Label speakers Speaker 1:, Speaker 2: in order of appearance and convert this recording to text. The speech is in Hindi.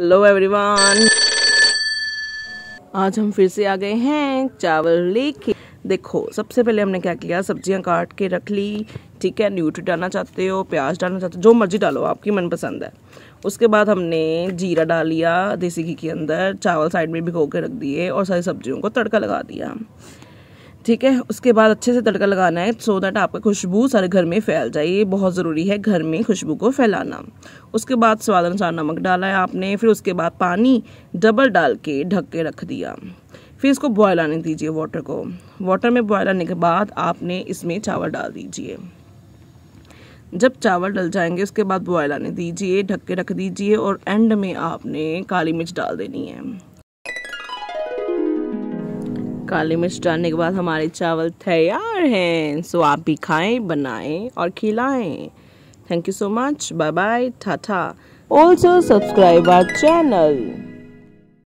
Speaker 1: हेलो एवरीवन आज हम फिर से आ गए हैं चावल लेके देखो सबसे पहले हमने क्या किया सब्जियां काट के रख ली ठीक है न्यूट्री डालना चाहते हो प्याज डालना चाहते हो जो मर्जी डालो आपकी मनपसंद है उसके बाद हमने जीरा डाल लिया देसी घी के अंदर चावल साइड में भिगो के रख दिए और सारी सब्जियों को तड़का लगा दिया ठीक है उसके बाद अच्छे से तड़का लगाना है सो दैट आपका खुशबू सारे घर में फैल जाए ये बहुत ज़रूरी है घर में खुशबू को फैलाना उसके बाद स्वाद अनुसार नमक डाला है आपने फिर उसके बाद पानी डबल डाल के ढक के रख दिया फिर इसको बॉयल आने दीजिए वाटर को वाटर में बॉयल आने के बाद आपने इसमें चावल डाल दीजिए जब चावल डल जाएंगे उसके बाद बॉयल आने दीजिए ढक के रख दीजिए और एंड में आपने काली मिर्च डाल देनी है काली मिर्च डालने के बाद हमारे चावल तैयार हैं सो आप भी खाएं बनाएं और खिलाएं thank you so much bye bye tata also subscribe
Speaker 2: our channel